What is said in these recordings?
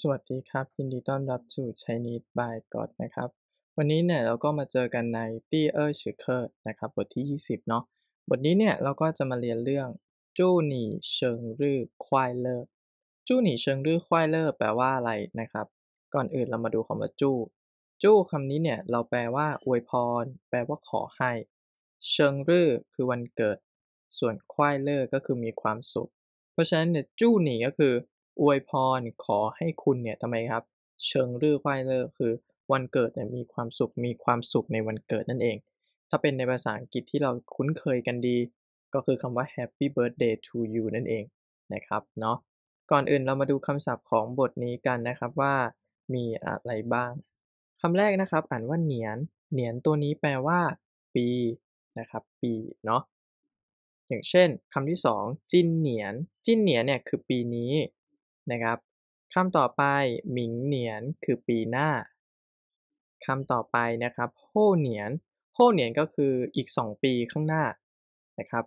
สวัสดีครับยินดีต้อนรับสู่ Chinese by God นะครับวันนี้เนี่ยเราก็มาเจอกันในตี้เออร์ชิเคอร์นะครับบทที่ 20เนาะบทนี้เนี่ยเราก็จะมาเรียนเรื่องจู้หนีเชิงรื้อควายเลิกจู้หนีเชิงรื้อควายเลิกแปลว่าอะไรนะครับก่อนอื่นเรามาดูคำว่าจู้จู้คำนี้เนี่ยเราแปลว่า อวยพร แปลว่าขอให้เชิงรื้อคือวันเกิดส่วนควายเลิกก็คือมีความสุข เพราะฉะนั้นเนี่ยจู้หนีก็คืออวยพรขอให้คุณเนี่ยทำไมครับ เชิงรื่อควายเลอร์คือวันเกิดเนี่ยมีความสุข มีความสุขในวันเกิดนั่นเอง ถ้าเป็นในภาษาอังกฤษที่เราคุ้นเคยกันดี ก็คือคำว่า happy birthday to you นั่นเองนะครับเนาะก่อนอื่นเรามาดูคำศัพท์ของบทนี้กันนะครับว่า มีอะไรบ้างคำแรกนะครับ อ่านว่าเหนียน เหนียนตัวนี้แปลว่า ปี นะครับ ปีเนาะอย่างเช่นคำที่2จินเหนียนจินเหนียนเนี่ยคือปีนี้นะครับคำต่อไปหมิงเหนียนคือปีหน้า คำต่อไปนะครับโฮเหนียน โฮเหนียนก็คืออีก 2 ปีข้างหน้านะครับ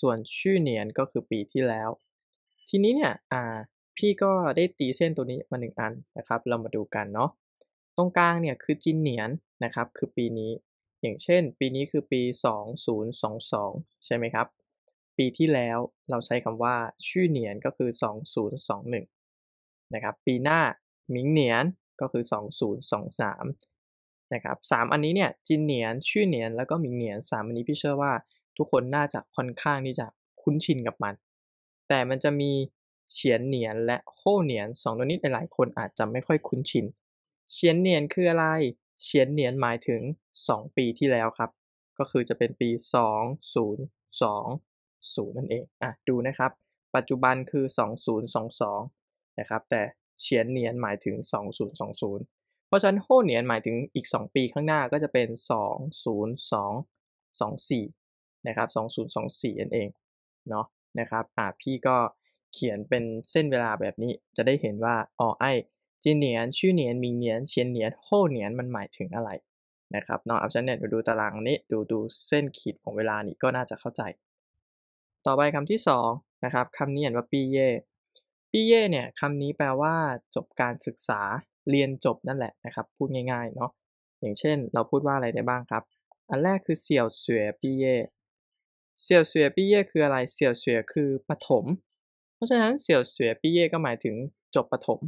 ส่วนชื่อเหนียนก็คือปีที่แล้ว ทีนี้เนี่ยอ่าพี่ก็ได้ตีเส้นตัวนี้มาหนึ่งอันนะครับเรามาดูกันเนาะ ตรงกลางเนี่ยคือจินเหนียนนะครับคือปีนี้ อย่างเช่น ปีนี้คือปี 2022ใช่ไหมครับ ปีที่แล้วเราใช้คำว่า ชื่อเหนียนก็คือ 2021นะครับปีหน้าหมิงเหนียนก็คือ 2023นะครับสามอันนี้เนี่ยจินเหนียนชื่อเหนียนแล้วก็หมิงเหนียนสามอันนี้พี่เชื่อว่าทุกคนน่าจะค่อนข้างที่จะคุ้นชินกับมัน แต่มันจะมีเฉียนเหนียนและโคเหนียนสองตัวนี้หลายๆคนอาจจะไม่ค่อยคุ้นชิน เฉียนเหนียนคืออะไร เฉียนเหนียนหมายถึง 2 ปีที่แล้วครับ ก็คือจะเป็นปี2020นั่นเองอ่ะดูนะครับปัจจุบันคือ2022นะครับแต่เฉียนเนียนหมายถึง 2020 เพราะฉะนั้นโฮเนียนหมายถึงอีก 2 ปีข้างหน้าก็จะเป็น 20224 นะครับ 2024 เองเนาะนะครับอ่าพี่ก็เขียนเป็นเส้นเวลาแบบนี้จะได้เห็นว่าอ๋อไอจีเนียนชื่อเนียนมีเนียนเชียนเนียนโฮเนียนมันหมายถึงอะไรนะครับนองอัพชันเนี่ยดูตารางนี้ดูดูเส้นขีดของเวลานี้ก็น่าจะเข้าใจ ต่อไปคำที่2นะครับคำนี้เห็นว่าปีเย่ปีเย่เนี่ยคำนี้แปลว่าจบการศึกษาเรียนจบนั่นแหละนะครับพูดง่ายๆเนาะอย่างเช่น เราพูดว่าอะไรได้บ้างครับ อันแรกคือเสี่ยวเสวยปีเย่เสี่ยวเสวยปีเย่คืออะไรเสี่ยวเสวยคือปฐมเพราะฉะนั้นเสี่ยวเสวยปีเย่ก็หมายถึงจบปฐม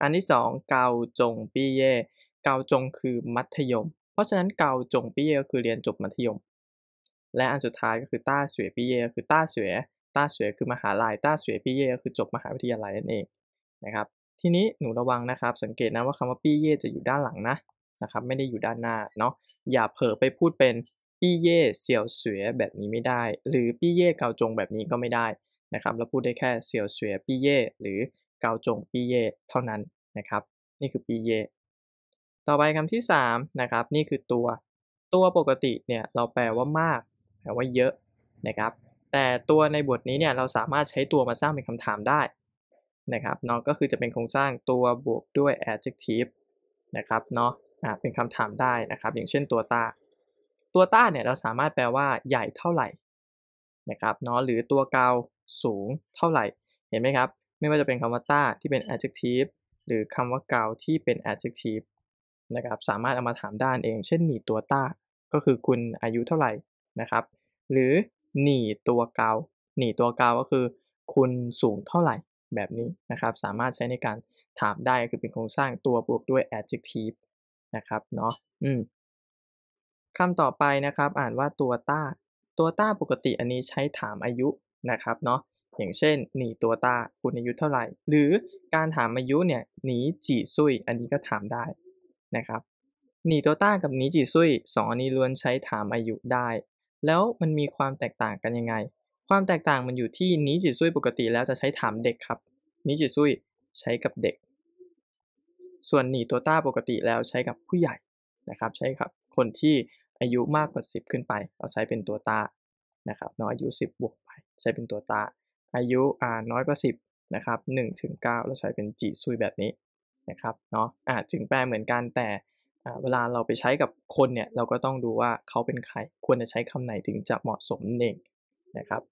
อันที่สองเกาจงปีเย่เกาจงคือมัธยม เพราะฉะนั้นเกาจงปีเย่ก็คือเรียนจบมัธยม และอันสุดท้ายก็คือต้าเสวยปีเย่คือต้าเสวยต้าเสวยคือมหาลัยต้าเสวยปีเย่ก็คือจบมหาวิทยาลัยนั่นเองนะครับ ทีนี้หนูระวังนะครับ สังเกตนะว่าคำว่าปีเย่จะอยู่ด้านหลังนะนะครับ ไม่ได้อยู่ด้านหน้าเนาะ อย่าเผลอไปพูดเป็นปีเย่เสี่ยวเสวยแบบนี้ไม่ได้ หรือปีเย่เกาจงแบบนี้ก็ไม่ได้นะครับ เราพูดได้แค่เสี่ยวเสวยปีเย่หรือเกาจงปีเย่เท่านั้นนะครับ นี่คือปีเย่ ต่อไปคำที่3นะครับ นี่คือตัวตัวปกติเนี่ยเราแปลว่ามากแปลว่าเยอะนะครับแต่ตัวในบทนี้เนี่ยเราสามารถใช้ตัวมาสร้างเป็นคำถามได้ นะครับเนาะก็คือจะเป็นโครงสร้างตัวบวกด้วย adjective นะครับเนาะะเป็นคำถามได้นะครับ อย่างเช่นตัวตาตัวตาเนี่ยเราสามารถแปลว่าใหญ่เท่าไหร่ นะครับเนาะหรือตัวเกาสูงเท่าไหร่ เห็นไหมครับ ไม่ว่าจะเป็นคำว่าตาที่เป็น adjective หรือคำว่าเกาที่เป็น adjective นะครับ สามารถเอามาถามด้านเอง เช่นหนีตัวตาก็คือคุณอายุเท่าไหร่นะครับ หรือหนีตัวเกา หนีตัวเกาก็คือ คุณสูงเท่าไหร่ แบบนี้นะครับ สามารถใช้ในการถามได้ คือเป็นโครงสร้างตัวบวกด้วย adjective นะครับ เนาะอืมคำต่อไปนะครับ อ่านว่าตัวต้า ตัวต้าปกติอันนี้ใช้ถามอายุนะครับ เนาะอย่างเช่นหนีตัวตาคุณอายุเท่าไหร่ หรือการถามอายุเนี่ยหนีจีซุยอันนี้ก็ถามได้นะครับหนีตัวตากับหนีจีซุยสองอันนี้ล้วนใช้ถามอายุได้แล้วมันมีความแตกต่างกันยังไง ความแตกต่างมันอยู่ที่นิจิซุยปกติ แล้วจะใช้ถามเด็กครับนิจิซุยใช้กับเด็ก ส่วนหนีตัวต้าปกติแล้วใช้กับผู้ใหญ่ นะครับใช้กับ คนที่อายุมากกว่า 10ขึ้นไปเราใช้เป็นตัวต้านะครับน้อยอายุ 10 บวกไป ใช้เป็นตัวต้าอายุอ่าน้อยกว่า10นะครับ1ถึง9เราใช้เป็นจีซุยแบบนี้นะครับ เนาะอ่าถึงแปลเหมือนกันแต่เวลาเราไปใช้กับคนเนี่ย เราก็ต้องดูว่าเขาเป็นใคร ควรจะใช้คำไหนถึงจะเหมาะสมเองนะครับ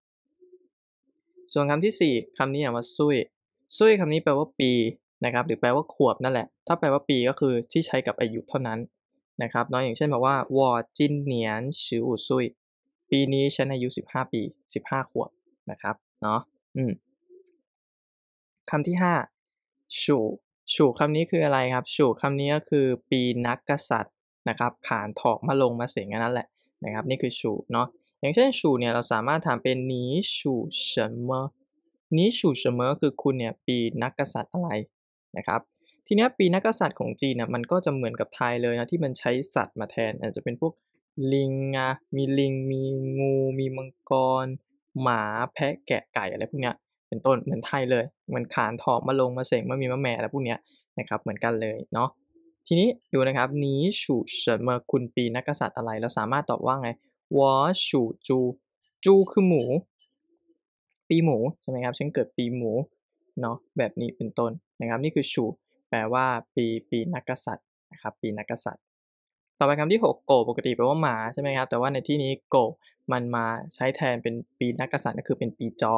ส่วนคำที่4คำนี้อย่ามาซุยซุยคำนี้แปลว่าปีนะครับ หรือแปลว่าขวบนั่นแหละ ถ้าแปลว่าปีก็คือที่ใช้กับอายุเท่านั้น นะครับน้อยอย่างเช่นแบบว่าวอจินเนียนชิวซุยปีนี้ฉันอายุ15ปี15ขวบนะครับเนาะอืมคำที่5ชูฉู่คำนี้คืออะไรครับฉู่คำนี้ก็คือปีนักกษัตริย์นะครับขานถอกมาลงมาเสียงนั่นแหละนะครับนี่คือฉู่เนาะอย่างเช่นฉู่เนี่ยเราสามารถถามเป็นหนีฉู่เฉมอหนีฉู่เฉมอคือคุณเนี่ยปีนักกษัตริย์อะไรนะครับทีนี้ปีนักกษัตริย์ของจีนน่ยมันก็จะเหมือนกับไทยเลยนะที่มันใช้สัตว์มาแทนอาจจะเป็นพวก ลิงอะมีลิง มีงู มีมังกร หมาแพะแกะไก่อะไรพวกเนี้ยเป็นต้นเหมือนไทยเลยมันขานทอกมาลงมาเสงมามีมาแม่แล้วพวกเนี้ยนะครับเหมือนกันเลยเนาะทีนี้ดูนะครับนี้ฉูเฉินเมอคุณปีนักกษัตริย์อะไร เราสามารถตอบว่าไงวอฉูจูจูคือหมู ปีหมูใช่ไหมครับฉันเกิดปีหมูเนาะแบบนี้เป็นต้นนะครับ นี่คือฉูแปลว่าปีปีนักกษัตริย์นะครับปีนักกษัตริย์ต่อไปคำที่6โกปกติแปลว่าหมาใช่ไหมครับแต่ว่าในที่นี้โกมันมาใช้แทนเป็นปีนักกษัตริย์ก็คือเป็นปีจอ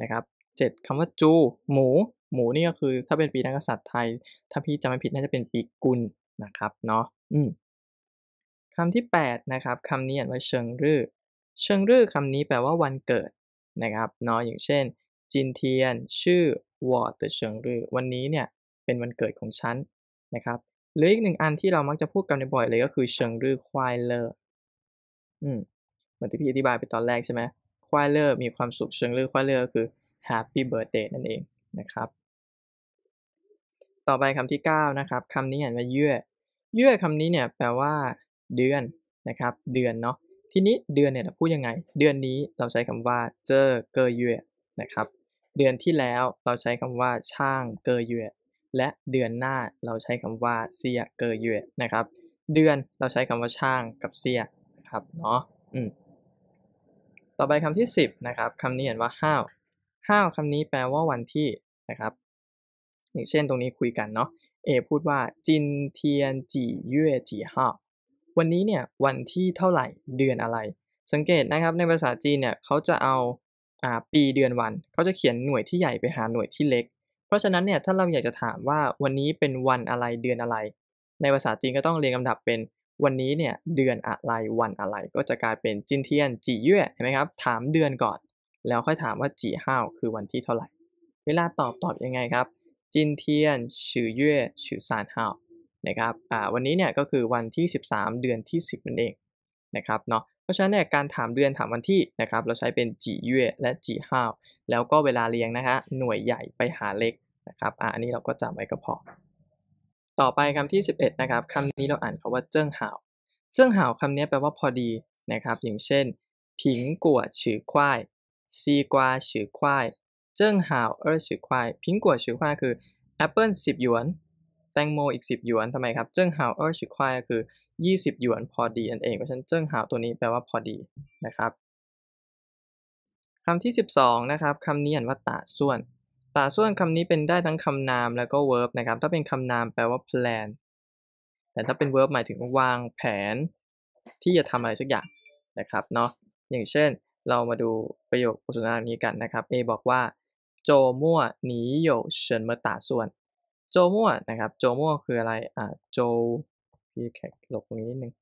นะครับดคำว่าจู หมู หมูนี่ก็คือ ถ้าเป็นปีนักษัตริย์ไทย ถ้าพี่จำไม่ผิดน่าจะเป็นปีกุลนะครับเนาะอืมคำที่8นะครับคำนี้อ่านว่าเชิงรื่อเชิงรื่อคำนี้แปลว่าวันเกิด นะครับเนาะอย่างเช่น จินเทียน ชื่อวอร์ดเชิงรื่อวันนี้เนี่ยเป็นวันเกิดของฉันนะครับ หรืออีกหนึ่งอันที่เรามักจะพูดกันบ่อยเลยก็คือเชิงรื่อควายเลออืมเหมือนที่พี่อธิบายไปตอนแรกใช่ไหมควายเลอร์มีความสุขเชิงลึกควายเลอร์คือ Happy Birthday นั่นเองนะครับ ต่อไปคำที่9นะครับคำนี้เห็นว่าเยื่อเยื่อคำนี้เนี่ยแปลว่า เดือนนะครับ เดือนเนาะทีนี้เดือนเนี่ยเราพูดยังไง เดือนนี้เราใช้คำว่าเจอเกอเยื่อนะครับ เดือนที่แล้วเราใช้คำว่า ช่างเกอเยื่อและเดือนหน้าเราใช้คำว่าเซียเกอเยื่อนะครับ เดือนเราใช้คำว่าช่างกับเซียนะครับเนาะอืมต่อไปคำที่10นะครับคำนี้เห็นว่า how how คำนี้แปลว่าวันที่นะครับ อย่างเช่นตรงนี้คุยกันเนาะเอพูดว่า จินเทียนจีเย่จีห้าวันนี้เนี่ยวันที่เท่าไหร่เดือนอะไร สังเกตนะครับในภาษาจีนเนี่ยเขาจะเอาอ่าปีเดือนวัน เขาจะเขียนหน่วยที่ใหญ่ไปหาหน่วยที่เล็ก เพราะฉะนั้นเนี่ยถ้าเราอยากจะถามว่าวันนี้เป็นวันอะไรเดือนอะไร ในภาษาจีนก็ต้องเรียงลำดับเป็นวันนี้เนี่ยเดือนอะไรวันอะไร ก็จะกลายเป็นจินเทียนจีเย่เห็นไหมครับ ถามเดือนก่อน แล้วค่อยถามว่าจีห้าวคือวันที่เท่าไหร่ เวลาตอบตอบยังไงครับจินเทียนชื่อเย่ชื่อซานห้าวนะครับอ่าวันนี้เนี่ยก็คือวันที่13 เดือนที่ 10นั่นเองนะครับเนาะเพราะฉะนั้นเนี่ยการถามเดือนถามวันที่นะครับ เราใช้เป็นจีเย่และจีห้าวแล้วก็เวลาเรียงนะฮะหน่วยใหญ่ไปหาเล็กนะครับ อ่าอันนี้เราก็จำไว้ก็พอต่อไปคำที่11 นะครับคำนี้เราอ่านคาว่าเจิ้งห่าว เจิ้งห่าวคำนี้แปลว่าพอดีนะครับ อย่างเช่นผิงกัวฉือควายซีกวาฉือควายเจิ้งห่าวเออฉือควายผิงกัวฉือควายคือแอปเปิลสิบหยวน แตงโมอีก10หยวนทำไมครับเจิ้งห่าวเออฉือควายก็คือ 20หยวนพอดีนันเองเพราะฉะนั้นเจิ้งห่าวตัวนี้แปลว่าพอดีนะครับคำที่12นะครับคำนี้อ่านว่าตาส่วน่าส่วนคำนี้เป็นได้ทั้งคำนามแล้วก็ verb นะครับถ้าเป็นคำนามแปลว่า plan แต่ถ้าเป็น verb หมายถึงวางแผน ที่จะทำอะไรสักอย่างนะครับเนาะอย่างเช่นเรามาดูประโยคสนทนานี้กันนะครับ A บอกว่าโจมั่วหนีโยเฉินมาตาส่วนโจมั่วนะครับโจมั่วคืออะไรอ่าโจพี่แขกหลบตรงนี้นิดนึง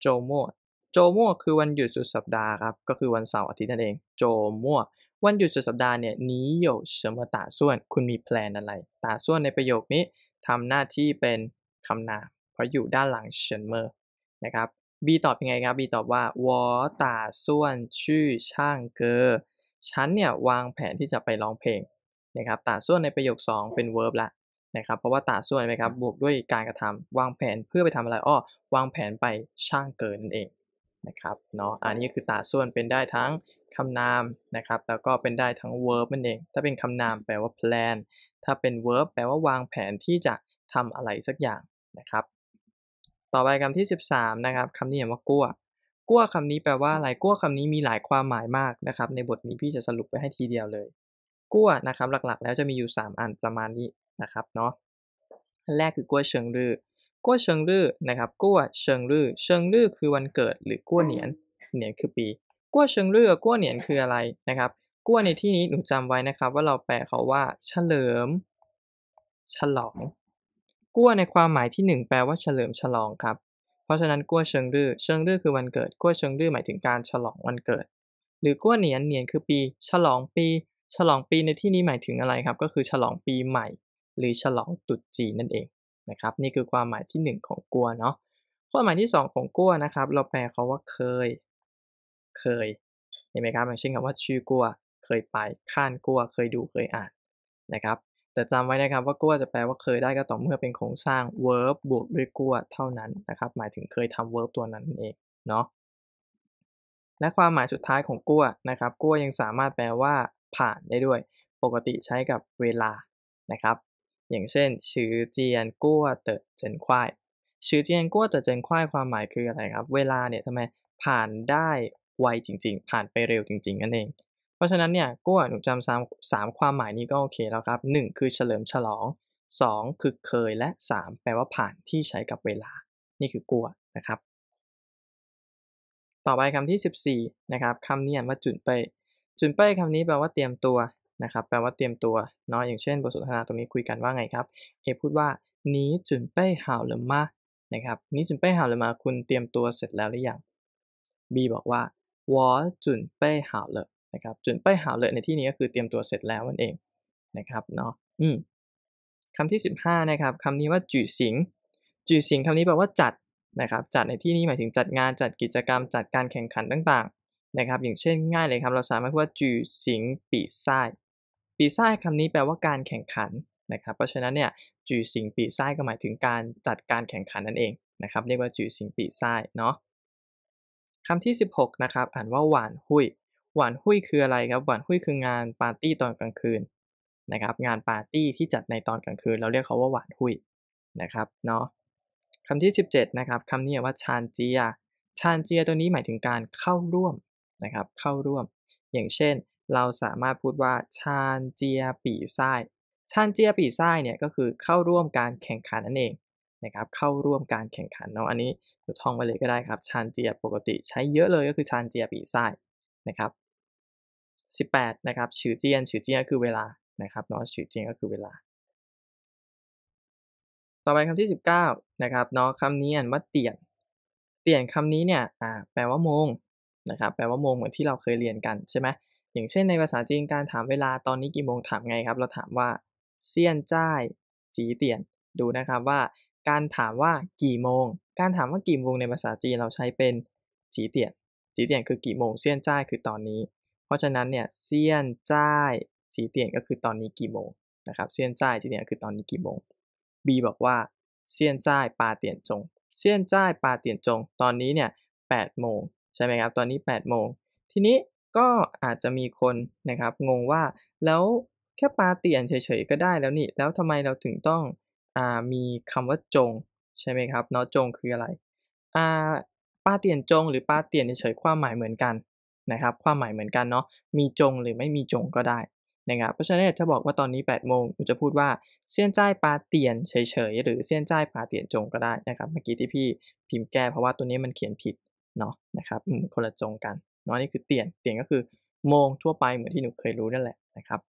โจมั่วโจมั่วคือวันหยุดสุดสัปดาห์ครับก็คือวันเสาร์อาทิตย์นั่นเองโจมั่ววันหยุดสุดสัปดาห์เนี่ยนี้า什么打算คุณมีแพลนอะไรตาส่วนในประโยคนี้ทำหน้าที่เป็นคำนามเพราะอยู่ด้านหลังเฉินเมอร์นะครับ B ตอบยังไงครับ B ตอบว่าวอตาส่วนชื่อช่างเกอฉันเนี่ยวางแผนที่จะไปร้องเพลงนะครับตาส่วนในประโยค2เป็น verb ละนะครับเพราะว่าตาส่วนไหมครับบวกด้วยการกระทำวางแผนเพื่อไปทำอะไรอ้อวางแผนไปช่างเกินนั่นเองนะครับเนาะอันนี้คือตาส่วนเป็นได้ทั้งคำนามนะครับ แล้วก็เป็นได้ทั้ง verb นั่นเอง ถ้าเป็นคำนามแปลว่า plan ถ้าเป็น verb แปลว่าวางแผนที่จะทำอะไรสักอย่างนะครับ ต่อไปคำที่ 13 นะครับคำนี้เห็นว่ากั้วกั้วคำนี้แปลว่าอะไรกั้วคำนี้มีหลายความหมายมากนะครับ ในบทนี้พี่จะสรุปไปให้ทีเดียวเลยกั้วนะครับหลักๆแล้วจะมีอยู่ 3 อันประมาณนี้นะครับเนาะแรกคือกั้วเชิงรื้อกั้วเชิงรื้อนะครับกั้วเชิงรื้อเชิงรื้อคือวันเกิด หรือกั้วเหนียน เหนียนคือปีกั้วเชิงเลือกั้วเหนียนคืออะไรนะครับ กั้วในที่นี้ หนูจำไว้นะครับ ว่าเราแปลเขาว่า เฉลิม ฉลอง กั้วในความหมายที่ 1 แปลว่าเฉลิมฉลองครับ เพราะฉะนั้นกั้วเชิงเลือเชิงเลือคือวันเกิด กั้วเชิงเลือหมายถึงการฉลองวันเกิด หรือกั้วเหนียนเหนียนคือปี ฉลองปี ฉลองปีในที่นี้หมายถึงอะไรครับ ก็คือฉลองปีใหม่ หรือฉลองตุดจีนนั่นเองนะครับ นี่คือความหมายที่1ของกั้วเนาะ ความหมายที่2ของกั้วนะครับ เราแปลเขาว่าเคยเคยเห็นไหมครับอย่างเช่นคำว่าชื่อกลัว เคยไปข้านกลัวเคยดูเคยอ่านนะครับ แต่จำไว้นะครับว่ากลัวจะแปลว่าเคยได้ก็ต่อเมื่อเป็นโครงสร้าง verb บวกด้วยกลัว เท่านั้นนะครับหมายถึงเคยทำ verb ตัวนั้นเองเนาะและความหมายสุดท้ายของกลัวนะครับกลัวยังสามารถแปลว่าผ่านได้ด้วย ปกติใช้กับเวลานะครับ อย่างเช่นชื่อเจียนกลัวเตอเจินควายชื่อเจียนกลัวเตอเจินควายความหมายคืออะไรครับเวลาเนี่ยทำไมผ่านได้ไวจริงๆ ผ่านไปเร็วจริงๆนั่นเอง เพราะฉะนั้นเนี่ยกู้หนูจำสามสามความหมายนี้ก็โอเคแล้วครับ 1 คือเฉลิมฉลอง 2 คือเคยและ 3 แปลว่าผ่านที่ใช้กับเวลา นี่คือกูวนะครับ ต่อไปคำที่ 14 นะครับ คำนี้อ่านว่าจุนเป้จุนเป้คำนี้แปลว่าเตรียมตัวนะครับ แปลว่าเตรียมตัว เนาะอย่างเช่นบทสนทนาตรงนี้คุยกันว่าไงครับ เอพูดว่า นี้จุนเปห่าวหรือมานะครับ นี้จุนเปห่าวหรือมาคุณเตรียมตัวเสร็จแล้วหรือยัง บีบอกว่าวาจุนเป้หาเลยนะครับ จุนเป้หาเลย ในที่นี้ก็คือเตรียมตัวเสร็จแล้วนั่นเองนะครับเนาะอืมคำที่ 15นะครับคำนี้ว่าจู่สิงจู่สิงคำนี้แปลว่า จัดนะครับจัดในที่นี้หมายถึงจัดงานจัดกิจกรรม จัดการแข่งขันต่างๆนะครับอย่างเช่นง่ายเลยครับเราสามารถพูดว่าจู่สิงปีซ่้ปีซ่้คำนี้แปลว่าการแข่งขันนะครับ เพราะฉะนั้นเนี่ยจู่สิงปีซ่้ก็หมายถึงการจัดการแข่งขันนั่นเองนะครับเรียกว่าจู่สิงปีซ่้เนาะคำที่ 16นะครับอ่านว่าหวานหุยหวานหุยคืออะไรครับหวานหุยคืองานปาร์ตี้ตอนกลางคืนนะครับงานปาร์ตี้ที่จัดในตอนกลางคืนเราเรียกเขาว่าหวานหุยนะครับเนาะคำที่ 17นะครับคำนี้ว่าชานเจียชานเจียตัวนี้หมายถึงการเข้าร่วมนะครับเข้าร่วม อย่างเช่นเราสามารถพูดว่าชานเจียปีไส้ชานเจียปีไส้เนี่ยก็คือเข้าร่วมการแข่งขันนั่นเองนะครับเข้าร่วมการแข่งขันเนาะอันนี้หนท่องไว้เลยก็ได้ครับชานเจียปกติใช้เยอะเลยก็คือชานเจียปีไส้นะครับ18นะครับชื่อเจียนชื่อเจียนคือเวลานะครับเนาะชื่อเจียนก็คือเวลา ต่อไปคำที่ 19นะครับเนาะคำนี้อ่านว่าเตียนเตียนคำนี้เนี่ยอ่าแปลว่าโมงนะครับ แปลว่าโมงเหมือนที่เราเคยเรียนกันใช่ไหมอย่างเช่นในภาษาจีนการถามเวลาตอนนี้กี่โมงถามไงครับ เราถามว่า เซียนจ้ายจีเตียน ดูนะครับว่าการถามว่ากี่โมง การถามว่ากี่โมงในภาษาจีนเราใช้เป็นจีเตียน จีเตียนคือกี่โมงเซียนจ้ายคือตอนนี้ เพราะฉะนั้นเนี่ย เซียนจ้ายจีเตียนก็คือตอนนี้กี่โมงนะครับ เซียนจ้ายจีเตียนคือตอนนี้กี่โมง B บอกว่า เซียนจ้ายปาเตียนจงเซียนจ้ายปาเตียนจง ตอนนี้เนี่ยแปดโมงใช่ไหมครับ ตอนนี้แปดโมงทีนี้ก็อาจจะมีคนนะครับ งงว่า แล้วแค่ปาเตียนเฉยๆก็ได้แล้วนี่ แล้วทำไมเราถึงต้องามีคำว่าจงใช่ไหมครับ เนาะจงคืออะไร อ่าป้าเตียนจงหรือป้าเตียนเฉยความหมายเหมือนกันนะครับ ความหมายเหมือนกันเนาะมีจงหรือไม่มีจงก็ได้นะครับเพราะฉะนั้นถ้าบอกว่าตอนนี้8ปดโมงจะพูดว่าเซียนจ้ายปาเตียนเฉยๆหรือเซียนจ้ายปาเตียนจงก็ได้นะครับเมื่อกี้ที่พี่พิมพ์แก้ เพราะว่าตัวนี้มันเขียนผิดเนาะนะครับคนละจงกันเนาะนี่คือเตียนเตียนก็คือ โมงทั่วไปเหมือนที่หนูเคยรู้นั่นแหละนะครับ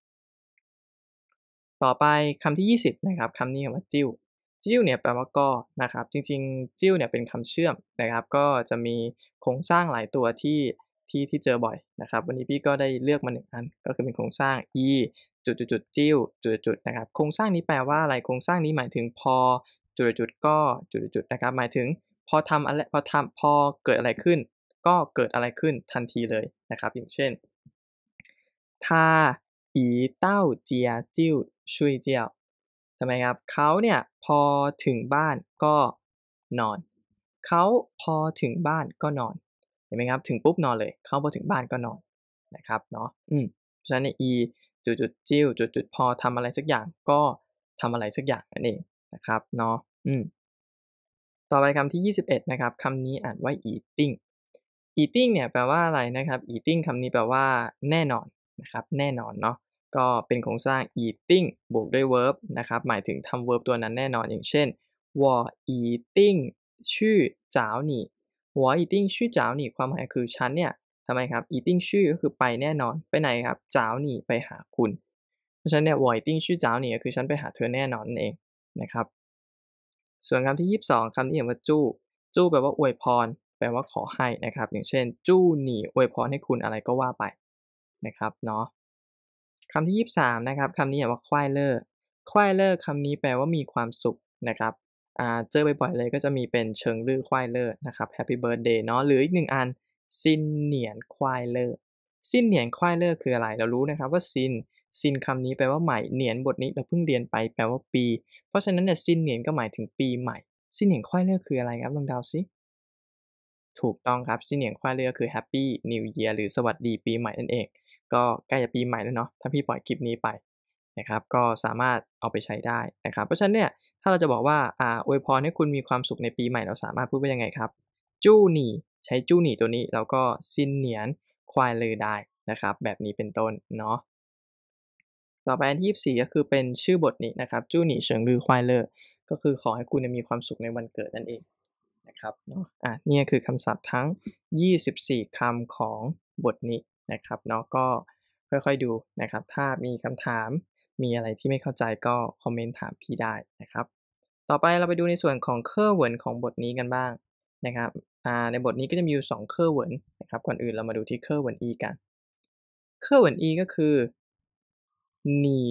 ต่อไปคำที่ 20 นะครับคำนี้คว่าจิ้วจิ้วเนี่ยแปลว่าก็นะครับ จริงๆจิ้วเนี่ยเป็นคำเชื่อมนะครับ ก็จะมีโครงสร้างหลายตัวที่ที่ที่เจอบ่อยนะครับ วันนี้พี่ก็ได้เลือกมาหนึ่งอันก็คือเป็นโครงสร้าง e จุดจุดจุดจิ้ว จุดจุดนะครับโครงสร้างนี้แปลว่าอะไรโครงสร้างนี้หมายถึงพอ จุดจุดก็จุดจุดนะครับ หมายถึง พอทำอะไรพอทำพอเกิดอะไรขึ้น ก็เกิดอะไรขึ้นทันทีเลยนะครับ อย่างเช่น ถ้าอีเต้าเจียจิ้วช่วยเจียวใช่ไหมครับเขาเนี่ย พอถึงบ้าน ก็ นอนเขาพอถึงบ้านก็นอนเห็นไหมครับ ถึงปุ๊บนอนเลย เขาพอถึงบ้านก็นอน นะครับเนาะอืมเพราะฉะนั้นอี จุดจุดจิ้ว จุดจุดพอทำอะไรสักอย่าง ก็ทำอะไรสักอย่างนั่นเองนะครับเนาะอืมต่อไปคำที่ 21นะครับคำนี้อ่านว่า eating eating เนี่ยแปลว่าอะไรนะครับ eating คำนี้แปลว่า แน่นอนนะครับแน่นอนเนาะก็เป็นโครงสร้าง eating บวกด้วย verb นะครับหมายถึงทำ verb ตัวนั้นแน่นอนอย่างเช่นวอ eating ชื่อจ๋าวหนี w a อ eating ชื่อจ๋าวหนี่ความหมายคือฉันเนี่ยทำไมครับ eating ชื่อก็คือไปแน่นอนไปไหนครับจ๋าวหนี่ไปหาคุณ เพราะฉะนั้นเนี่ยวอ eating ชื่อจ๋าวหนี่ก็คือฉันไปหาเธอแน่นอนเองนะครับส่วนคำที่ 22 คำที่เขียนว่าจู้จู้แปลว่าอวยพร แปลว่าขอให้นะครับอย่างเช่นจู้หนีอวยพรให้คุณอะไรก็ว่าไปนะครับเนาะคำที่ 23นะครับคำนี้อ่าว่าควายเลิกควายเลิกคำนี้แปลว่ามีความสุขนะครับเจอบ่อยๆเลยก็จะมีเป็นเชิงลือควายเลิกนะครับ Happy Birthday เนาะหรืออีกหนึ่งอันซินเหนียนควายเลิกสซินเหนียนควายเลิกคืออะไร เรารู้นะครับว่าซินซินคำนี้แปลว่าใหม่ เหนียนบทนี้เราเพิ่งเรียนไปแปลว่าปี เพราะฉะนั้นเนี่ยซินเหนียนก็หมายถึงปีใหม่ซินเหนียนควายเลิกคืออะไรครับลองเดาซิถูกต้องครับซินเหนียนควายเลิกคือ Happy New Year หรือสวัสดีปี ใหม่นั่นเองก็ใกล้จะปีใหม่แล้วเนาะ ถ้าพี่ปล่อยคลิปนี้ไปนะครับ ก็สามารถเอาไปใช้ได้นะครับ เพราะฉะนั้นเนี่ย ถ้าเราจะบอกว่าอ่าอวยพรให้คุณมีความสุขในปีใหม่ เราสามารถพูดว่ายังไงครับ จู้หนีใช้จู้หนีตัวนี้แล้วก็ซินเนียน ควายเลยได้นะครับ แบบนี้เป็นต้นเนาะ ต่อไปอันที่24ก็คือเป็นชื่อบทนี้นะครับ จู้หนีเฉิงลือควายเลอก็คือขอให้คุณมีความสุขในวันเกิดนั่นเองนะครับ เนาะอ่ะนี่คือคำศัพท์ทั้ง 24คำของบทนี้นะครับเนาะก็ค่อยๆดูนะครับถ้ามีคำถามมีอะไรที่ไม่เข้าใจก็คอมเมนต์ถามพี่ได้นะครับ ต่อไปเราไปดูในส่วนของเครองเวิร์นของบทนี้กันบ้างนะครับในบทนี้ก็จะมีอยู่ 2 เครองเวิร์นนะครับก่อนอื่นเรามาดูที่เครองเวิร์นอีกันเครองเวิร์นอีก็คือหนี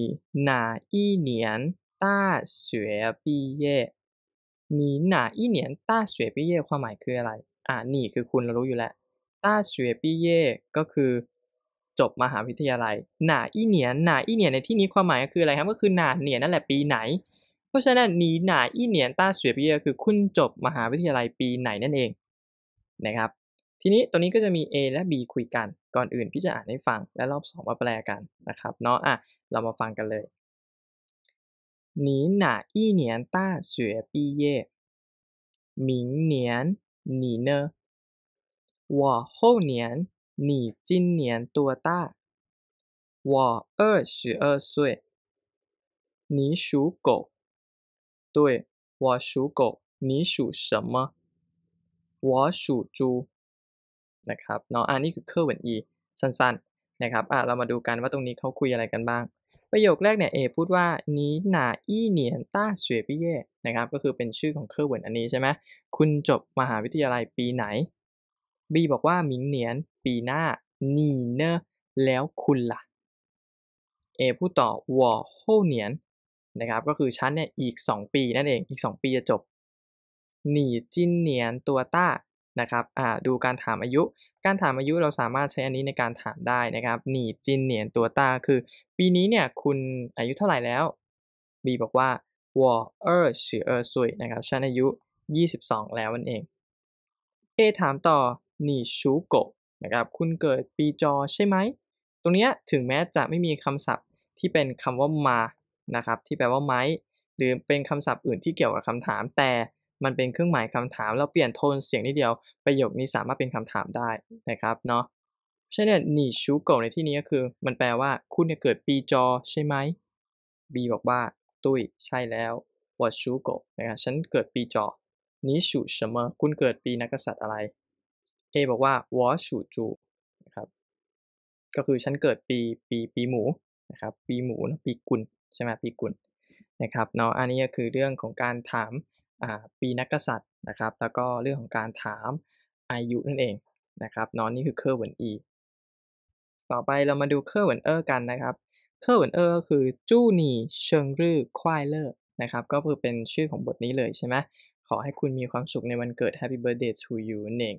หนาอีเหนียน ต้าเสวียปีเย่หนีหนาอีเหนียนต้าเสวียปีเย่ความหมายคืออะไร อ่าหนีคือคุณเรารู้อยู่แล้วต้าเฉวยปี้เย่ก็คือ จบมหาวิทยาลัยหนาอี้เหนียนหนาอี้เหนียนในที่นี้ความหมายก็คืออะไรครับก็คือหนาเหนียนนั่นแหละปีไหน เพราะฉะนั้นหนีหนาอี้เหนียนต้าเฉวยปี้เย่คือคุณจบมหาวิทยาลัยปีไหนนั่นเองนะครับ ทีนี้ตรงนี้ก็จะมี A และ B คุยกันก่อนอื่นพี่จะอ่านให้ฟังและรอบสองมาแปลกันนะครับเนาะอ่ะเรามาฟังกันเลยหหนนนนีีีาาอ้เเยต你哪一年ี学毕น明年你呢我后年，你今年多大？我二十二岁。你属狗？对，我属狗。你属什么？我属猪。นะครับเนาะอันนี้คือเคอร์เวนอี สั้นๆ นะครับ อ่ะ เรามาดูกันว่าตรงนี้เขาคุยอะไรกันบ้าง ประโยคแรกเนี่ย เอ พูดว่า นี้หนาอี้เหนียนต้าเสวยพี่เย่นะครับ ก็คือเป็นชื่อของเคอร์เวนอันนี้ใช่ไหม คุณจบมหาวิทยาลัยปีไหนบีบอกว่าหมิงเหนียน ปีหน้านีเนอแล้วคุณละ่ะเอพูดต่อวอโฮเหนียนนะครับก็คือชั้นเนี่ย อีก 2 ปีนั่นเองอีก2ปีจะจบหนีจินเหนียนตัวต้านะครับอ่าดูการถามอายุ การถามอายุเราสามารถใช้อันนี้ในการถามได้นะครับหนีจินเหนียนตัวต้าคือ ปีนี้เนี่ยคุณอายุเท่าไหร่แล้วบีบอกว่าวอเออร์ชื่อเออร์ซุยนะครับชั้นอายุ 22 แล้วนั่นเองเอถามต่อนิชูโกะนะครับ คุณเกิดปีจอ ใช่ไหม ตรงนี้ถึงแม้จะไม่มีคำศัพท์ที่เป็นคำว่ามา นะครับ ที่แปลว่าไหมหรือเป็นคำศัพท์อื่นที่เกี่ยวกับคำถาม แต่มันเป็นเครื่องหมายคำถามเราเปลี่ยนโทนเสียงนิดเดียวประโยคนี้สามารถเป็นคำถามได้นะครับ เนาะใช่เนี่ยนิชูโกะในที่นี้ก็คือ มันแปลว่า คุณเนี่ยเกิดปีจอ ใช่ไหมบีบอกว่า ตุ้ยใช่แล้ววอชูโกะนะครับ ฉันเกิดปีจอนิชูเสมอคุณเกิดปีนักษัตริย์อะไร A บอกว่า was ูจูนะครับ ก็คือฉันเกิดปีปีปีหมูนะครับปีหมูนะปีกุลใช่ไหมปีกุลนะครับเนาะอันนี้ก็คือเรื่องของการถามปีนักกษัตริย์นะครับแล้วก็เรื่องของการถามอายุนั่นเองนะครับเนาะนี่คือเคอร์เวนอีต่อไปเรามาดูเคอร์เวนเออร์กันนะครับเคอร์เวนเออร์ก็คือจู้หนีเชิงรื้อควายเลอร์นะครับก็คือเป็นชื่อของบทนี้เลยใช่ไหมขอให้คุณมีความสุขในวันเกิด Happy Birthday to you นั่นเอง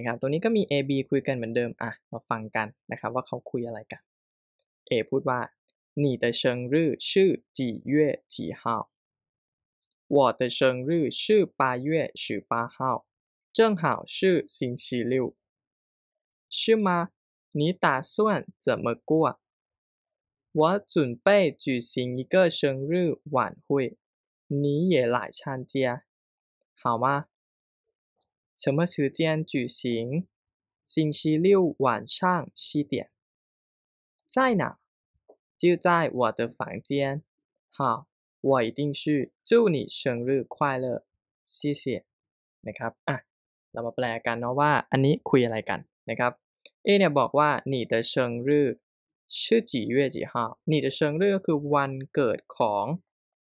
ะครับตัวนี้ก็มี A B คุยกันเหมือนเดิม อ่ะ มาฟังกันนะครับ ว่าเขาคุยอะไรกัน A พูดว่า你的生日是几月几号我的生日是八月十八号正好是星期六是吗你打算怎么过我准备举行一个生日晚会你也来参加好吗什么时间举行？星期六晚上七点。在哪？就在我的房间。好，我一定去。祝你生日快乐，谢谢。นะครับอ่ะเรามาแปลกันเนาะว่า อันนี้คุยอะไรกันนะครับเอเนี่ยบอกว่า你的生日ชื่อจีเยจีฮา你的生日ก็คือวันเกิดของ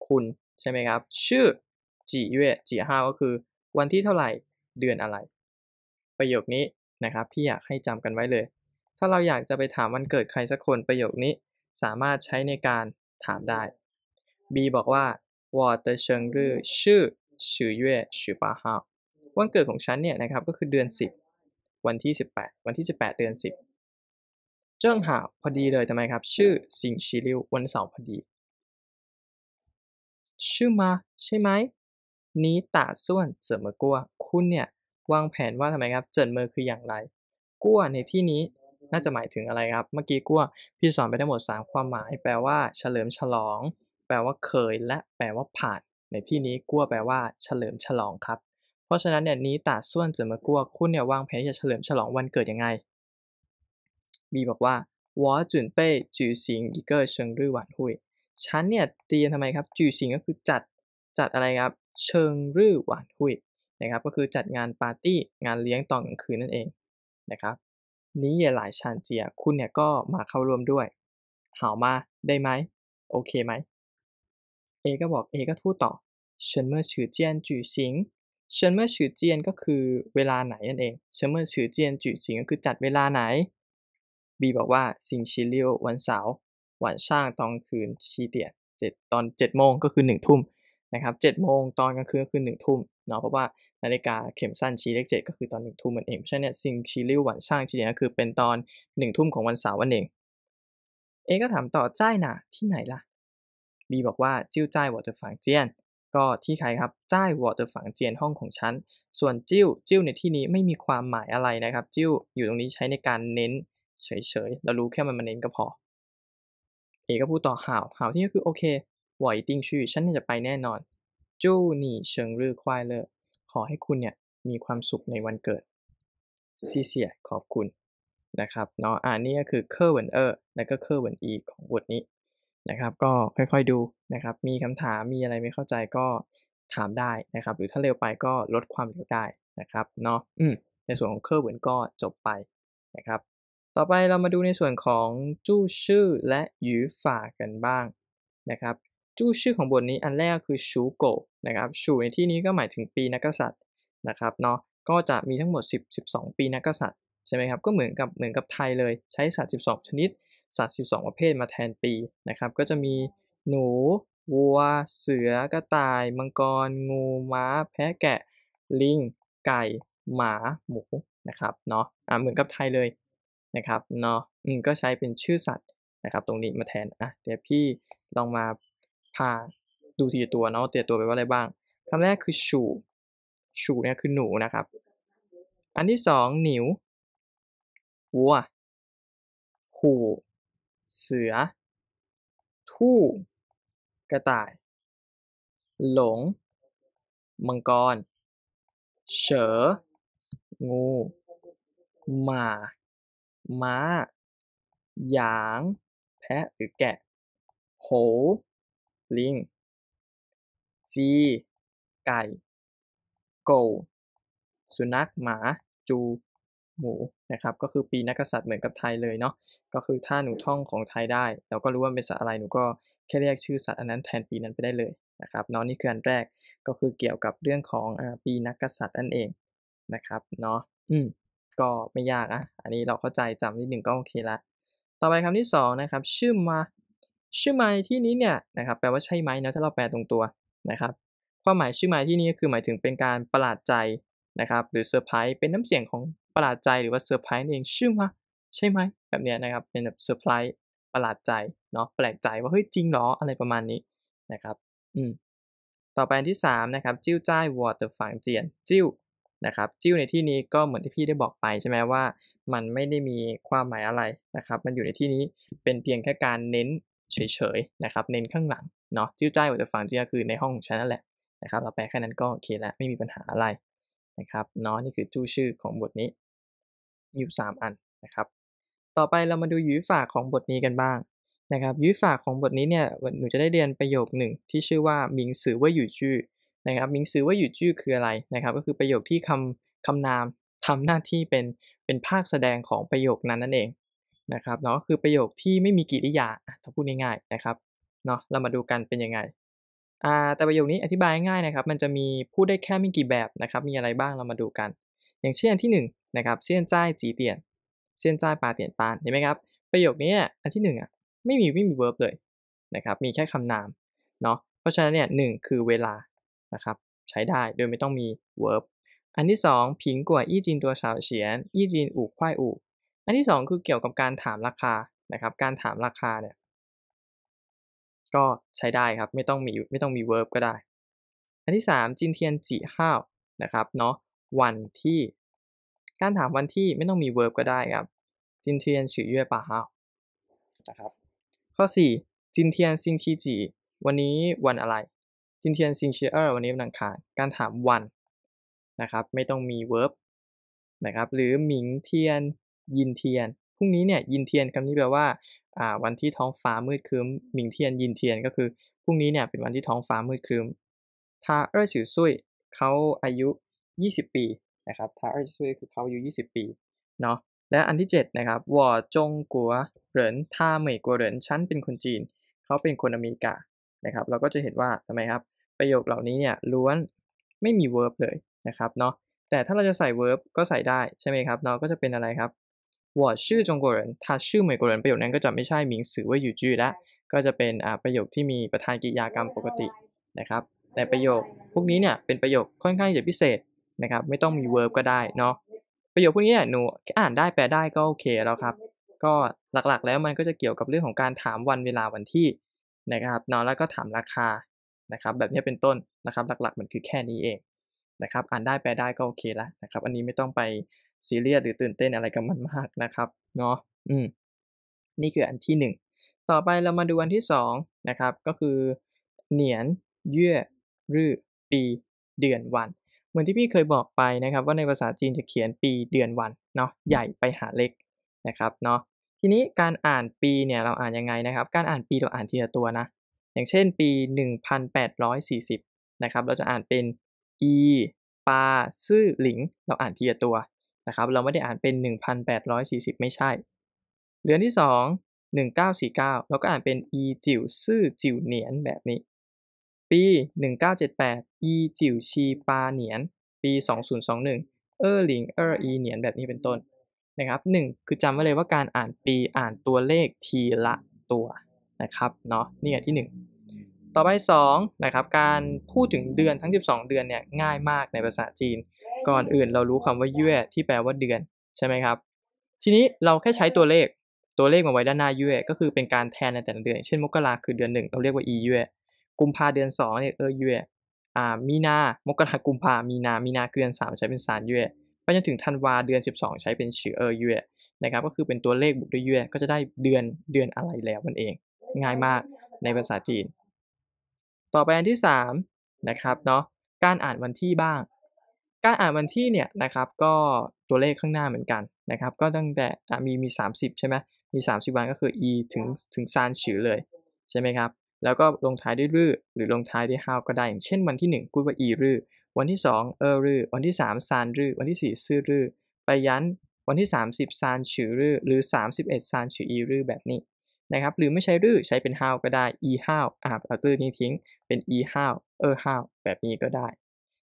คุณ ใช่ไหมครับชื่อจีเยจีฮาก็คือ วันที่เท่าไหร่เดือนอะไร ประโยคนี้นะครับพี่อยากให้จำกันไว้เลย ถ้าเราอยากจะไปถามวันเกิดใครสักคนประโยคนี้สามารถใช้ในการถามได้ B บอกว่าชื่อย的生日是十月าฮาวันเกิดของฉันเนี่ยนะครับก็คือเดือน 10 วันที่ 18 วันที่ 18 เดือน 10 เจิ้งหาพอดีเลยทำไมครับชื่อสิงชิลิววันเสาร์พอดี ชื่อมา ใช่ไหมนี้ตาส่วนเจิมเมอกัวคุณเนี่ย วางแผนว่าทำไมครับเจิเมอคืออย่างไร กัวในที่นี้น่าจะหมายถึงอะไรครับ เมื่อกี้กัวพี่สอนไปได้หมด 3 ความหมาย แปลว่า เฉลิมฉลอง แปลว่าเคย และแปลว่าผ่าน ในที่นี้กัวแปลว่า เฉลิมฉลองครับ เพราะฉะนั้นเนี่ยนี้ตาส่วนเจิมเมอกัวคุณเนี่ยวางแผนจะเฉลิมฉลองวันเกิดยังไงบีบอกว่าวออจจุนเเเป้ิิงงกร์ชรื่อหวานหุยฉันเนี่ยเตรียมทำไมครับจูสิงก็คือจัดจัดอะไรครับเชิงรื่อหวานหุยนะครับก็คือจัดงานปาร์ตี้งานเลี้ยงตอนกลางคืนนั่นเองนะครับ นี้เยหลายชานเจียคุณเนี่ยก็มาเข้าร่วมด้วยหามาได้ไหมโอเคไหมเอก็บอกเอก็พูดต่อเฉินเมื่อฉือเจียนจู่สิงเฉินเมื่อฉือเจียนก็คือเวลาไหนนั่นเองเฉินเมื่อฉือเจียนจู่สิงก็คือจัดเวลาไหนบีบอกว่าสิงชิเลิววันเสาร์วันช่างตอนคืนชีเตียนเจ็ดตอนเจ็ดโมงก็คือหนึ่งทุ่มนะครับเจ็ดโมงตอนกลางคืนก็คือหนึ่งทุ่มเนาะ เพราะว่านาฬิกาเข็มสั้นชี้เลขเจ็ดก็คือตอนหนึ่งทุ่มเหมือนเองเพราะฉะนั้นซิงชีริวหวันช่างชีเนี่ยคือเป็นตอนหนึ่งทุ่มของวันเสาร์วันเอง เอก็ถามต่อจ้ายนาะที่ไหนล่ะบีบอกว่าจิ้วจ้ายวอเตอร์ฝังเจียน ก็ที่ใครครับจ้ายวอเตอร์ฝังเจียนห้องของฉัน ส่วนจิ้วจิ้วในที่นี้ไม่มีความหมายอะไรนะครับ จิ้วอยู่ตรงนี้ใช้ในการเน้นเฉยๆ เรารู้แค่มันมาเน้นก็พอ เอก็พูดต่อห่าวห่าวที่ก็คือโอเค我一定去ฉันจะไปแน่นอนจู้หนีเฉิงรือควายเลอขอให้คุณเนี่ยมีความสุขในวันเกิดซีเซียขอบคุณ นะครับเนาะอันนี้ก็คือเคอร์เวนเออร์และก็เคอร์เวนอีของบทนี้ นะครับ ก็ค่อยๆดูนะครับ มีคำถามมีอะไรไม่เข้าใจก็ถามได้นะครับ หรือถ้าเร็วไปก็ลดความเร็วได้นะครับเนาะอืมในส่วนของเคอร์เวนก็จบไปนะครับ ต่อไปเรามาดูในส่วนของจู้ชื่อและหยูฝ่ากันบ้างนะครับจู้ชื่อของบทนี้อันแรกคือชูโกนะครับชูในที่นี้ก็หมายถึงปีนักษัตริย์นะครับเนาะก็จะมีทั้งหมด 10 12 ปีนักษัตริย์ใช่ไหมครับ ก็เหมือนกับเหมือนกับไทยเลยใช้สัตว์12 ชนิด สัตว์ 12 ประเภทมาแทนปีนะครับก็จะมีหนู วัว เสือ กระต่าย มังกรงู ม้า แพะแกะ ลิง ไก่ หมาหมูนะครับเนาะอ่าเหมือนกับไทยเลยนะครับเนาะอืมก็ใช้เป็นชื่อสัตว์นะครับตรงนี้มาแทนอ่ะเดี๋ยวพี่ลองมาพาดูทีตัวเนาะแต่ตัวไปว่าอะไรบ้างคำแรกคือชูชูเนี่ยคือหนูนะครับ อันที่สองหนิววัว หูเสือ ทู่ กระต่าย หลง มังกร เฉองู หมา ม้าหยาง แพะหรือแกะ โหลิงจีไก่ โกสุนัข หมา จู หมู นะครับ ก็คือปีนักษัตริย์เหมือนกับไทยเลยเนาะ ก็คือถ้าหนูท่องของไทยได้ เราก็รู้ว่าเป็นสัตว์อะไร หนูก็แค่เรียกชื่อสัตว์อันนั้นแทนปีนั้นไปได้เลยนะครับ เนาะนี่คืออันแรก ก็คือเกี่ยวกับเรื่องของปีนักษัตริย์นั่นเองนะครับ เนาะ อืม ก็ไม่ยากอ่ะ อันนี้เราเข้าใจจำนิดหนึ่งก็โอเคละ ต่อไปคำที่2นะครับ ชื่อมาชื่อไม้ที่นี้เนี่ยนะครับแปลว่าใช่ไหมนะถ้าเราแปลตรงตัวนะครับ ความหมายชื่อไม้ที่นี้คือหมายถึงเป็นการประหลาดใจนะครับ หรือเซอร์ไพรส์เป็นน้ำเสียงของประหลาดใจหรือว่าเซอร์ไพรส์เองชื่อมาใช่ไหมแบบเนี้ยนะครับ เป็นแบบเซอร์ไพรส์ประหลาดใจเนาะแปลกใจว่าเฮ้ยจริงเหรออะไรประมาณนี้นะครับ อืมต่อไปที่3นะครับจิ้วจ้ายวอเตอร์ฝังเจียนจิ้วนะครับ จิ้วในที่นี้ก็เหมือนที่พี่ได้บอกไป ใช่ไหมว่า มันไม่ได้มีความหมายอะไรนะครับ มันอยู่ในที่นี้เป็นเพียงแค่การเน้นเฉยๆ นะครับ เน้นข้างหลัง เนาะจิ้วจ้ายว่าจะฝังเจียคือในห้องของฉันนั่นแหละ นะครับเราแปลแค่นั้นก็โอเคแล้วไม่มีปัญหาอะไร นะครับ เนาะนี่คือจู้ชื่อของบทนี้ อยู่3อัน นะครับ ต่อไปเรามาดูยื้อฝากของบทนี้กันบ้าง นะครับยื้อฝากของบทนี้เนี่ย หนูจะได้เรียนประโยคหนึ่งที่ชื่อว่ามิงสือว่าอยู่ชื่อนะครับ มิงสือว่าอยู่ชื่อคืออะไร นะครับ ก็คือประโยคที่คำคำนามทำหน้าที่เป็นเป็นภาคแสดงของประโยคนั้นนั่นเองนะครับ เนาะ คือประโยคที่ไม่มีกิริยาถ้าพูดง่ายๆนะครับ เนาะ เรามาดูกันเป็นยังไง อ่า แต่ประโยคนี้อธิบายง่ายนะครับ มันจะมีพูดได้แค่ไม่กี่แบบนะครับ มีอะไรบ้าง เรามาดูกัน อย่างเช่นที่1นนะครับเซียนจ้ายจีเตียนเซียนจ้ายปลาเตียนปานเห็นไหมครับ ประโยคนี้อันที่1อ่ะ ไม่มี ไม่มีเวิร์บเลยนะครับ มีแค่คำนาม เนาะ เพราะฉะนั้นเนี่ยหคือเวลานะครับ ใช้ได้โดยไม่ต้องมีเวิร์บอันที่2ผิงกว่าอี้จินตัวชาวเฉียนอี้จินอู่ควายอู่อันที่2คือเกี่ยวกับการถามราคา นะครับ การถามราคาเนี่ย ก็ใช้ได้ครับ ไม่ต้องมีไม่ต้องมีเวิร์บก็ได้ อันที่3จินเทียนจีห้าว นะครับ เนาะวันที่ การถามวันที่ไม่ต้องมีเวิร์บก็ได้ครับ จินเทียนชื่อเย่ป่าห้าว นะครับ ข้อ 4 จินเทียนซิงชีจีวันนี้วันอะไร จินเทียนซิงชีเออร์วันนี้วันอังคารการถามวันนะครับ ไม่ต้องมีเวิร์บนะครับ หรือหมิงเทียนยินเทียนพรุ่งนี้เนี่ยยินเทียนคำนี้แปลว่า วันที่ท้องฟ้ามืดครึ้มหมิงเทียนยินเทียนก็คือพรุ่งนี้เนี่ยเป็นวันที่ท้องฟ้ามืดครึ้มทาเออร์ฉิวซุยเขาอายุ 20 ปีนะครับทาเออร์ฉิวซุยคือเขาอายุ20 ปีเนาะและอันที่ 7 นะครับวอจงกัวเหรินท่าเหมยกัวเหรินฉันเป็นคนจีนเขาเป็นคนอเมริกานะครับ เราก็จะเห็นว่าทำไมครับ ประโยคเหล่านี้เนี่ยล้วนไม่มี verb เลยนะครับเนาะแต่ถ้าเราจะใส่ verb ก็ใส่ได้ใช่ไหมครับเนาะก็จะเป็นอะไรครับ我ชื่อจงกว人他ชื่อ美国人ประโยคนั้นก็จะไม่ใช่หมิงสือว่าอยู่จื้อละ ก็จะเป็นประโยคที่มีประธานกิยากรรมปกตินะครับ แต่ประโยค พวกนี้เนี่ย เป็นประโยคค่อนข้างจะพิเศษนะครับ ไม่ต้องมีเวิร์บก็ได้เนาะ ประโยคพวกนี้เนี่ยหนูอ่านได้แปลได้ก็โอเคแล้วครับ ก็หลักๆแล้วมันก็จะเกี่ยวกับเรื่องของการถามวันเวลาวันที่นะครับเนาะแล้วก็ถามราคานะครับ แบบนี้เป็นต้นนะครับ หลักๆมันคือแค่นี้เองนะครับ อ่านได้แปลได้ก็โอเคแล้วนะครับ อันนี้ไม่ต้องไปซีเรียสหรือตื่นเต้นอะไรกับมันมากนะครับเนาะอืมนี่คืออันที่ 1 ต่อไปเรามาดูอันที่2นะครับ ก็คือ เหนียนเยื่อรื่อปี เดือนวัน เหมือนที่พี่เคยบอกไปนะครับ ว่าในภาษาจีนจะเขียนปีเดือนวัน เนาะใหญ่ไปหาเล็กนะครับเนาะทีนี้การอ่านปีเนี่ยเราอ่านยังไงนะครับ การอ่านปีเราอ่านทีละตัวนะอย่างเช่น ปี1840นะครับ เราจะอ่านเป็น อีปาซื่อหลิง เราอ่านทีละตัวนะครับเราไม่ได้อ่านเป็น 1840 ไม่ใช่เรือนที่ 2 1949 เราก็อ่านเป็นอีจิ๋วซื่อ จิ๋วเหนียนแบบนี้ ปี 1978อีจิ๋วชีปาเหนียน ปี 2021 เออ หลิง เออ อีเหนียน แบบนี้เป็นต้นนะครับ 1 คือจำไว้เลยว่าการอ่านปีอ่านตัวเลข ที ละตัวนะครับเนาะนี่อันที่ 1 ต่อไป2นะครับการพูดถึงเดือนทั้ง 12 เดือนเนี่ยง่ายมากในภาษาจีนก่อนอื่นเรารู้คำว่าเยื่อที่แปลว่าเดือนใช่ไหมครับทีนี้เราแค่ใช้ตัวเลขตัวเลขมาไว้ด้านหน้าเยื่อก็คือเป็นการแทนในแต่ละเดือน เช่นมกราคือเดือนหนึ่งเราเรียกว่าอีเยื่อกุมภาเดือนสองเนี่ยเออเยื่ออ่ามีนามกรากุมภามีนามีนาเดือนสามใช้เป็นสารเยื่อไปจนถึงธันวาเดือน 12 ใช้เป็นชื่อเออเยื่อนะครับก็คือเป็นตัวเลขบวกด้วยเยื่อก็จะได้เดือนเดือนอะไรแล้วมันเองง่ายมากในภาษาจีน ต่อไปอันที่3นะครับเนาะการอ่านวันที่บ้างการอ่านวันที่เนี่ยนะครับก็ตัวเลขข้างหน้าเหมือนกันนะครับ ก็ตั้งแต่มีมี30ใช่ไหมมี30วันก็คือ e ถึงถึงซานฉือเลย ใช่ไหมครับแล้วก็ลงท้ายด้วยรื้อหรือลงท้ายด้วย how ก็ได้อย่าง เช่นวันที่1พูดว่า e รื้อวันที่2เออรื้อวันที่3ซานรื้อวันที่4ซื่อรื้อไปยันวันที่30ซานฉือรื้อหรือ31ซานฉือ e รื้อแบบนี้นะครับ หรือไม่ใช้รื้อใช้เป็น how ก็ได้ e how อ่าเอาตื้อนี้ทิ้งเป็น e how เออ how แบบนี้ก็ได้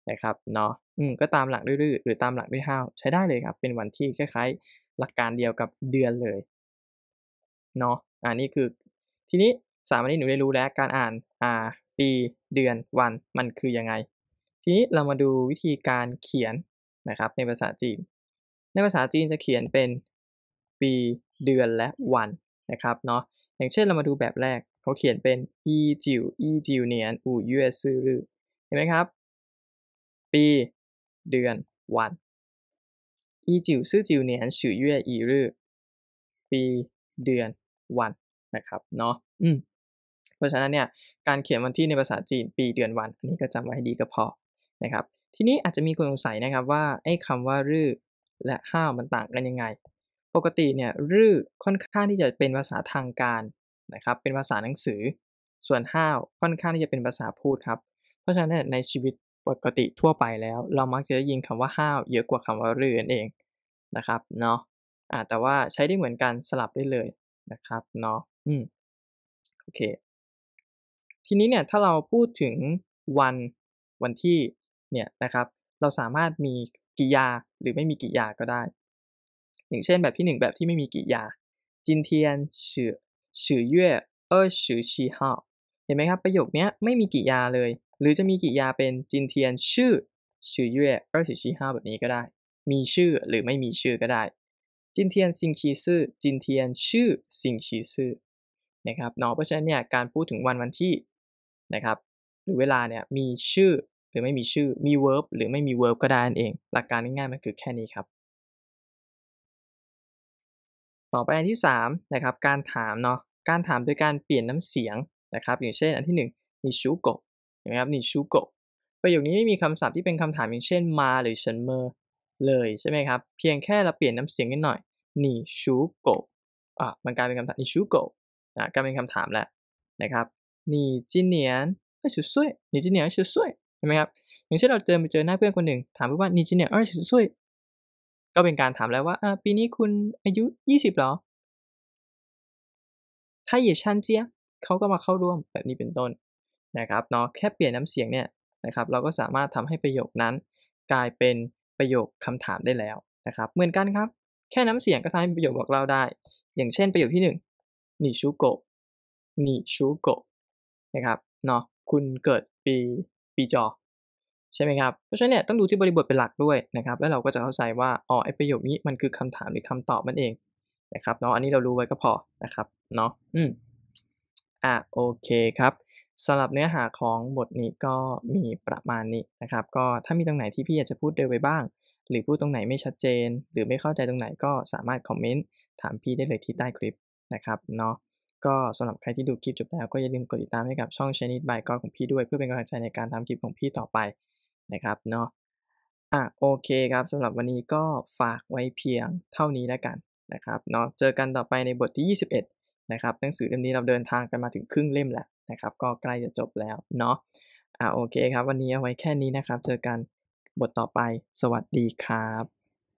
นะครับเนาะอืมก็ตามหลักด้วยรื้อหรือตามหลักด้วยห้าวใช้ได้เลยครับ เป็นวันที่คล้ายๆ หลักการเดียวกับเดือนเลยเนาะอันนี้คือ ทีนี้สามวันนี้หนูได้รู้แล้วการอ่านอ่าปี เดือนวัน มันคือยังไง ทีนี้เรามาดูวิธีการเขียนนะครับในภาษาจีน ในภาษาจีนจะเขียนเป็น ปี เดือนและวัน นะครับเนาะอย่างเช่นเรามาดูแบบแรกเขาเขียนเป็นอีจิวอีจิวเนียนอูเย่ซือรือเห็นไหมครับ ปีเดือนวันอีจิวซื่อจิวเนียนฉือเย่อีรือ ปี เดือน วันนะครับเนาะอืมเพราะฉะนั้นเนี่ยการเขียนวันที่ในภาษาจีน ปีเดือนวัน อันนี้ก็จำไว้ให้ดีก็พอนะครับ ทีนี้อาจจะมีคนสงสัยนะครับว่าไอ้คำว่ารื้อและห้าวมันต่างกันยังไงปกติเนี่ยรื้อค่อนข้างที่จะเป็นภาษาทางการนะครับ เป็นภาษาหนังสือ ส่วนห้าวค่อนข้างที่จะเป็นภาษาพูดครับเพราะฉะนั้นในชีวิตปกติทั่วไปแล้วเรามักจะได้ยินคำว่าห้าวเยอะกว่าคำว่ารือนั่นเองนะครับเนาะอ่าแต่ว่าใช้ได้เหมือนกันสลับได้เลยนะครับเนาะอืมโอเค ทีนี้เนี่ยถ้าเราพูดถึงวัน วันที่ เนี่ยนะครับ เราสามารถมีกิยาหรือไม่มีกิยาก็ได้ อย่างเช่นแบบที่หนึ่งแบบที่ไม่มีกิยาจินเทียนชื่อชื่อเย่เออชื่อชีฮาเห็นไหมครับประโยคนี้ไม่มีกิยาเลยหรือจะมีกริยาเป็นจินเทียนชื่อชื่อเย่ีห้าแบบนี้ก็ได้ มีชื่อหรือไม่มีชื่อก็ได้จินเทียนซิงชีซื่อจินเทียนชื่อซิงชีซื่อนะครับเนาะเพราะฉะนั้นเนี่ยการพูดถึงวันวันที่นะครับ หรือเวลาเนี่ยมีชื่อหรือไม่มีชื่อมี verb หรือไม่มี verb ก็ได้นั่นเองหลักการง่ายๆมันคือแค่นี้ครับ ต่อไปอันที่3นะครับการถามเนาะการถามโดยการเปลี่ยนน้ำเสียงนะครับ อย่างเช่นอันที่1มีชูโกนะครับนี่ชูโกประโยคนี้ไม่มีคำศัพท์ที่เป็นคำถามอย่างเช่นมาหรือฉันเมอเลยใช่ไหมครับเพียงแค่เราเปลี่ยนน้ำเสียงนิดหน่อยนี่ชูโกอ่ะมันกลายเป็นคำถามนี่ชูโกอ่ะกลายเป็นคำถามแล้วนะครับนี่จินเนียนเอ้ยสุดสวยนี่จินเนียนสุดสวยเห็นไหมครับอย่างเช่นเราเจอไปเจอหน้าเพื่อนคนหนึ่ง ถามเพื่อนว่านี่จินเนียนเอ้ยสุดสวยก็เป็นการถามแล้วว่าอ่า ปีนี้คุณอายุยี่สิบหรอถ้าเหยียชันเจียเขาก็มาเข้าร่วมแบบนี้เป็นต้นนะครับเนาะแค่เปลี่ยนน้ำเสียงเนี่ยนะครับ เราก็สามารถทำให้ประโยคนั้น กลายเป็นประโยคคำถามได้แล้วนะครับเหมือนกันครับ แค่น้ำเสียงก็ทำให้ประโยคบอกเล่าได้ อย่างเช่นประโยคที่1หนิชูโกะนิชูโกะนะครับเนาะคุณเกิดปีปีจอใช่ไหมครับเพราะฉะนั้นเนี่ยต้องดูที่บริบทเป็นหลักด้วยนะครับ แล้วเราก็จะเข้าใจว่าอ๋อไอประโยคนี้มันคือคำถามหรือคำตอบมันเองนะครับเนาะอันนี้เรารู้ไว้ก็พอนะครับเนาะอืมอ่ะโอเคครับสำหรับเนื้อหาของบทนี้ก็มีประมาณนี้นะครับก็ถ้ามีตรงไหนที่พี่อยากจะพูดเรยวไปบ้าง หรือพูดตรงไหนไม่ชัดเจนหรือไม่เข้าใจตรงไหนก็สามารถคอมเมนต์ถามพี่ได้เลยที่ใต้คลิปนะครับเนาะก็สำหรับใครที่ดูคลิปจบแล้วก็อย่าลืมกดติดตามให้กับช่องช h นิดบายก็ของพี่ด้วยเพื่อเป็นกำลังใจในการทำคลิปของพี่ต่อไปนะครับเนาะอ่ะโอเคครับสำหรับวันนี้ก็ฝากไว้เพียงเท่านี้แล้วกันนะครับเนาะเจอกันต่อไปในบทที่ 21นะครับหนังสือเล่มนี้เราเดินทางกันมาถึงครึ่งเล่มแล้วนะครับก็ใกล้จะจบแล้วเนาะอ่าโอเคครับวันนี้เอาไว้แค่นี้นะครับ เจอกันบทต่อไปสวัสดีครับ